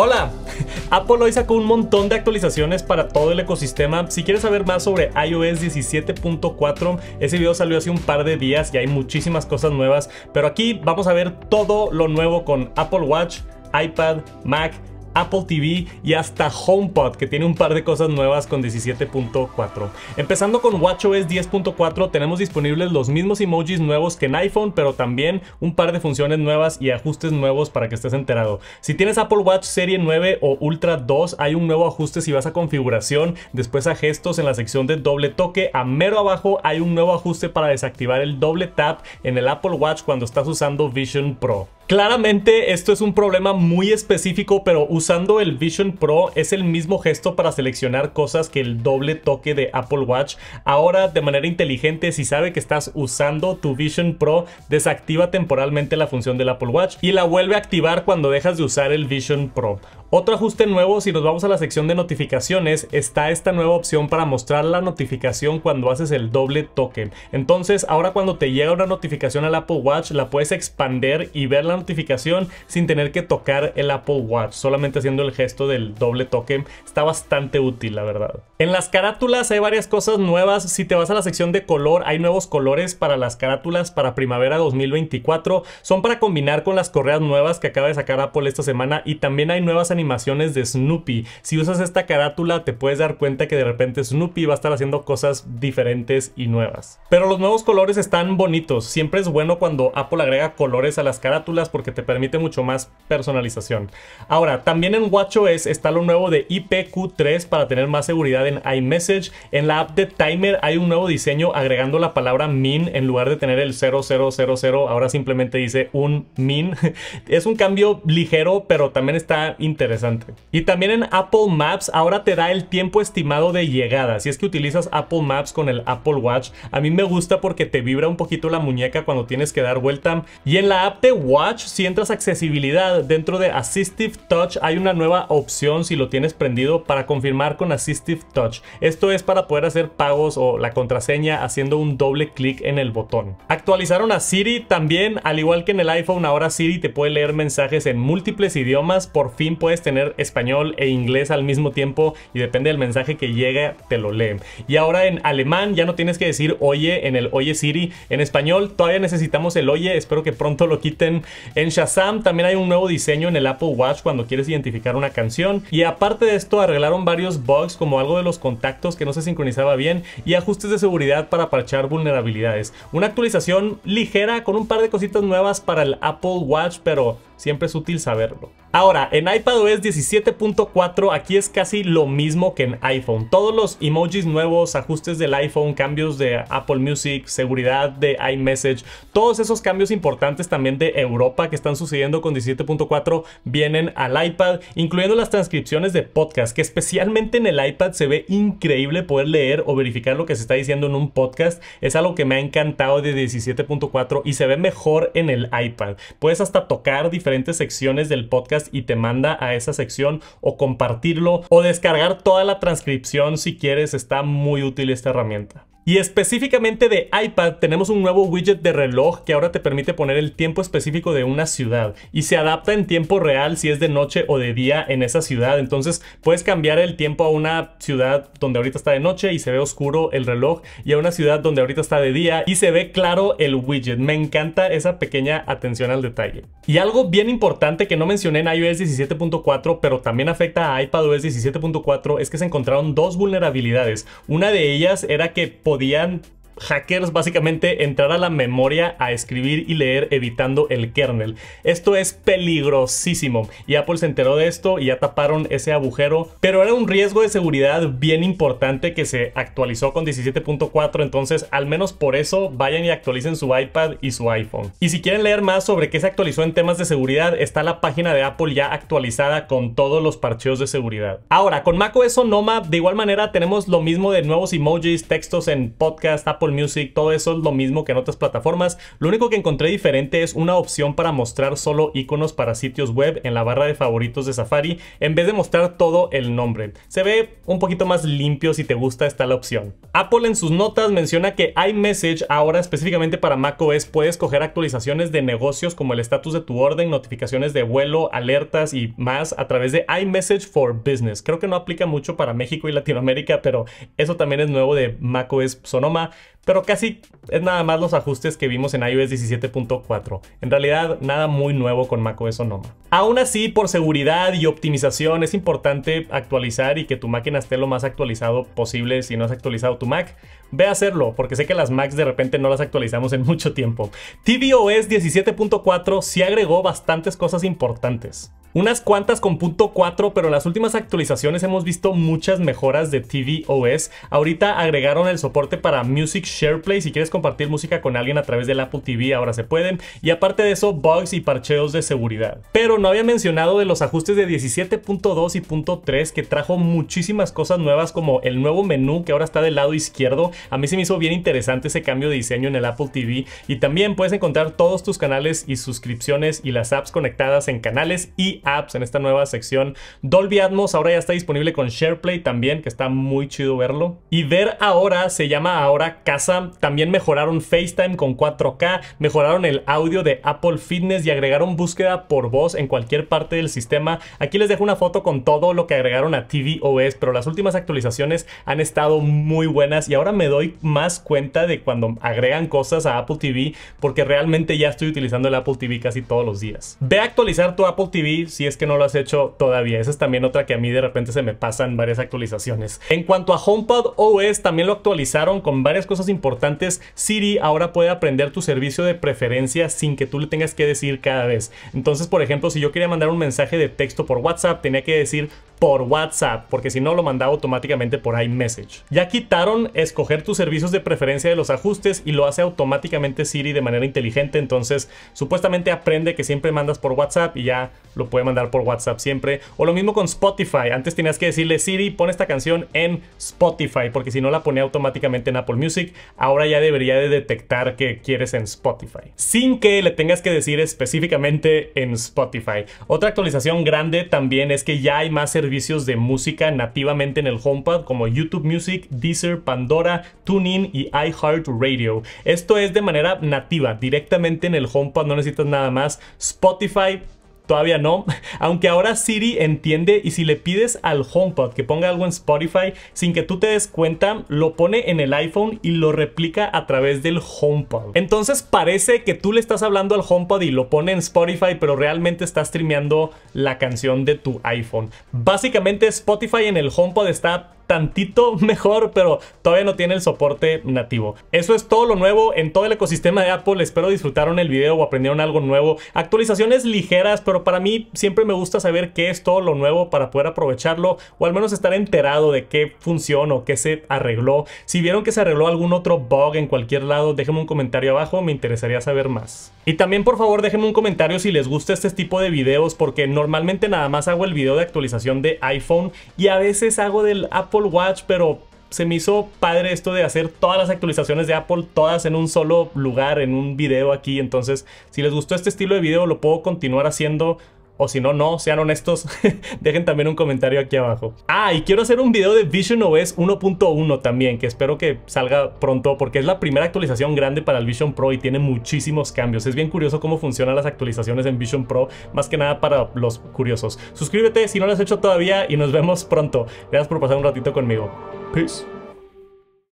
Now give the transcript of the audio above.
Hola, Apple hoy sacó un montón de actualizaciones para todo el ecosistema. Si quieres saber más sobre iOS 17.4, ese video salió hace un par de días y hay muchísimas cosas nuevas, pero aquí vamos a ver todo lo nuevo con Apple Watch, iPad, Mac, Apple TV y hasta HomePod, que tiene un par de cosas nuevas con 17.4. Empezando con WatchOS 10.4, tenemos disponibles los mismos emojis nuevos que en iPhone, pero también un par de funciones nuevas y ajustes nuevos para que estés enterado. Si tienes Apple Watch Serie 9 o Ultra 2, hay un nuevo ajuste si vas a configuración, después a gestos en la sección de doble toque, a mero abajo hay un nuevo ajuste para desactivar el doble tap en el Apple Watch cuando estás usando Vision Pro. Claramente esto es un problema muy específico, pero usando el Vision Pro es el mismo gesto para seleccionar cosas que el doble toque de Apple Watch. Ahora de manera inteligente, si sabe que estás usando tu Vision Pro, desactiva temporalmente la función del Apple Watch y la vuelve a activar cuando dejas de usar el Vision Pro. Otro ajuste nuevo, si nos vamos a la sección de notificaciones, está esta nueva opción para mostrar la notificación cuando haces el doble toque. Entonces, ahora cuando te llega una notificación al Apple Watch, la puedes expander y ver la notificación sin tener que tocar el Apple Watch, solamente haciendo el gesto del doble toque. Está bastante útil, la verdad. En las carátulas hay varias cosas nuevas. Si te vas a la sección de color, hay nuevos colores para las carátulas para primavera 2024. Son para combinar con las correas nuevas que acaba de sacar Apple esta semana y también hay nuevas animaciones de Snoopy. Si usas esta carátula te puedes dar cuenta que de repente Snoopy va a estar haciendo cosas diferentes y nuevas. Pero los nuevos colores están bonitos. Siempre es bueno cuando Apple agrega colores a las carátulas porque te permite mucho más personalización. Ahora, también en WatchOS está lo nuevo de IPQ3 para tener más seguridad en iMessage. En la app de Timer hay un nuevo diseño agregando la palabra min en lugar de tener el 0000, ahora simplemente dice un min. Es un cambio ligero, pero también está interesante interesante. Y también en Apple Maps ahora te da el tiempo estimado de llegada. Si es que utilizas Apple Maps con el Apple Watch, a mí me gusta porque te vibra un poquito la muñeca cuando tienes que dar vuelta. Y en la app de Watch, si entras accesibilidad, dentro de Assistive Touch hay una nueva opción si lo tienes prendido para confirmar con Assistive Touch. Esto es para poder hacer pagos o la contraseña haciendo un doble clic en el botón. Actualizaron a Siri también, al igual que en el iPhone, ahora Siri te puede leer mensajes en múltiples idiomas. Por fin puedes tener español e inglés al mismo tiempo y depende del mensaje que llegue, te lo leen. Y ahora en alemán ya no tienes que decir oye en el oye Siri. En español todavía necesitamos el oye, espero que pronto lo quiten. En Shazam también hay un nuevo diseño en el Apple Watch cuando quieres identificar una canción. Y aparte de esto arreglaron varios bugs como algo de los contactos que no se sincronizaba bien y ajustes de seguridad para parchar vulnerabilidades. Una actualización ligera con un par de cositas nuevas para el Apple Watch, pero siempre es útil saberlo. Ahora, en iPadOS 17.4 aquí es casi lo mismo que en iPhone. Todos los emojis nuevos, ajustes del iPhone, cambios de Apple Music, seguridad de iMessage, todos esos cambios importantes también de Europa que están sucediendo con 17.4 vienen al iPad, incluyendo las transcripciones de podcast, que especialmente en el iPad se ve increíble poder leer o verificar lo que se está diciendo en un podcast. Es algo que me ha encantado de 17.4 y se ve mejor en el iPad. Puedes hasta tocar diferentes secciones del podcast y te manda a esa sección o compartirlo o descargar toda la transcripción si quieres. Está muy útil esta herramienta. Y específicamente de iPad tenemos un nuevo widget de reloj que ahora te permite poner el tiempo específico de una ciudad y se adapta en tiempo real si es de noche o de día en esa ciudad. Entonces puedes cambiar el tiempo a una ciudad donde ahorita está de noche y se ve oscuro el reloj y a una ciudad donde ahorita está de día y se ve claro el widget. Me encanta esa pequeña atención al detalle. Y algo bien importante que no mencioné en iOS 17.4 pero también afecta a iPadOS 17.4 es que se encontraron dos vulnerabilidades. Una de ellas era que podían hackers básicamente entrar a la memoria a escribir y leer evitando el kernel. Esto es peligrosísimo y Apple se enteró de esto y ya taparon ese agujero, pero era un riesgo de seguridad bien importante que se actualizó con 17.4, entonces al menos por eso vayan y actualicen su iPad y su iPhone. Y si quieren leer más sobre qué se actualizó en temas de seguridad, está la página de Apple ya actualizada con todos los parcheos de seguridad. Ahora, con macOS Sonoma, de igual manera tenemos lo mismo de nuevos emojis, textos en podcast, Apple Music, todo eso es lo mismo que en otras plataformas. Lo único que encontré diferente es una opción para mostrar solo iconos para sitios web en la barra de favoritos de Safari en vez de mostrar todo el nombre. Se ve un poquito más limpio si te gusta esta la opción. Apple en sus notas menciona que iMessage ahora específicamente para macOS puede escoger actualizaciones de negocios como el estatus de tu orden, notificaciones de vuelo, alertas y más a través de iMessage for Business. Creo que no aplica mucho para México y Latinoamérica, pero eso también es nuevo de macOS Sonoma pero casi es nada más los ajustes que vimos en iOS 17.4. En realidad, nada muy nuevo con macOS Sonoma. Aún así, por seguridad y optimización, es importante actualizar y que tu máquina esté lo más actualizado posible si no has actualizado tu Mac. Ve a hacerlo, porque sé que las Macs de repente no las actualizamos en mucho tiempo. tvOS 17.4 sí agregó bastantes cosas importantes. Unas cuantas con punto .4, pero en las últimas actualizaciones hemos visto muchas mejoras de tvOS. Ahorita agregaron el soporte para Music SharePlay. Si quieres compartir música con alguien a través del Apple TV, ahora se pueden. Y aparte de eso, bugs y parcheos de seguridad. Pero no había mencionado de los ajustes de 17.2 y .3 que trajo muchísimas cosas nuevas como el nuevo menú que ahora está del lado izquierdo. A mí se me hizo bien interesante ese cambio de diseño en el Apple TV. Y también puedes encontrar todos tus canales y suscripciones y las apps conectadas en canales y apps en esta nueva sección. Dolby Atmos ahora ya está disponible con SharePlay también, que está muy chido verlo. Y ver ahora se llama ahora casa. También mejoraron FaceTime con 4K, mejoraron el audio de Apple Fitness y agregaron búsqueda por voz en cualquier parte del sistema. Aquí les dejo una foto con todo lo que agregaron a TV tvOS, pero las últimas actualizaciones han estado muy buenas y ahora me doy más cuenta de cuando agregan cosas a Apple TV porque realmente ya estoy utilizando el Apple TV casi todos los días. Ve a actualizar tu Apple TV si es que no lo has hecho todavía. Esa es también otra que a mí de repente se me pasan varias actualizaciones. En cuanto a HomePod OS, también lo actualizaron con varias cosas importantes. Siri ahora puede aprender tu servicio de preferencia sin que tú le tengas que decir cada vez. Entonces, por ejemplo, si yo quería mandar un mensaje de texto por WhatsApp, tenía que decir por WhatsApp, porque si no lo mandaba automáticamente por iMessage. Ya quitaron escoger tus servicios de preferencia de los ajustes y lo hace automáticamente Siri de manera inteligente, entonces supuestamente aprende que siempre mandas por WhatsApp y ya lo puedes mandar por WhatsApp siempre. O lo mismo con Spotify. Antes tenías que decirle Siri, pon esta canción en Spotify, porque si no la ponía automáticamente en Apple Music. Ahora ya debería de detectar que quieres en Spotify. Sin que le tengas que decir específicamente en Spotify. Otra actualización grande también es que ya hay más servicios de música nativamente en el homepad como YouTube Music, Deezer, Pandora, TuneIn y iHeartRadio. Esto es de manera nativa, directamente en el homepad no necesitas nada más. Spotify todavía no, aunque ahora Siri entiende y si le pides al HomePod que ponga algo en Spotify sin que tú te des cuenta, lo pone en el iPhone y lo replica a través del HomePod. Entonces parece que tú le estás hablando al HomePod y lo pone en Spotify, pero realmente estás streameando la canción de tu iPhone. Básicamente Spotify en el HomePod está tantito mejor, pero todavía no tiene el soporte nativo. Eso es todo lo nuevo en todo el ecosistema de Apple. Espero disfrutaron el video o aprendieron algo nuevo. Actualizaciones ligeras, pero para mí siempre me gusta saber qué es todo lo nuevo para poder aprovecharlo o al menos estar enterado de qué funciona o qué se arregló. Si vieron que se arregló algún otro bug en cualquier lado, déjenme un comentario abajo, me interesaría saber más. Y también por favor déjenme un comentario si les gusta este tipo de videos porque normalmente nada más hago el video de actualización de iPhone y a veces hago del Apple Watch, pero se me hizo padre esto de hacer todas las actualizaciones de Apple, todas en un solo lugar, en un video aquí. Entonces, si les gustó este estilo de video, lo puedo continuar haciendo o si no, no, sean honestos, dejen también un comentario aquí abajo. Ah, y quiero hacer un video de Vision OS 1.1 también, que espero que salga pronto porque es la primera actualización grande para el Vision Pro y tiene muchísimos cambios. Es bien curioso cómo funcionan las actualizaciones en Vision Pro, más que nada para los curiosos. Suscríbete si no lo has hecho todavía y nos vemos pronto. Gracias por pasar un ratito conmigo. Peace.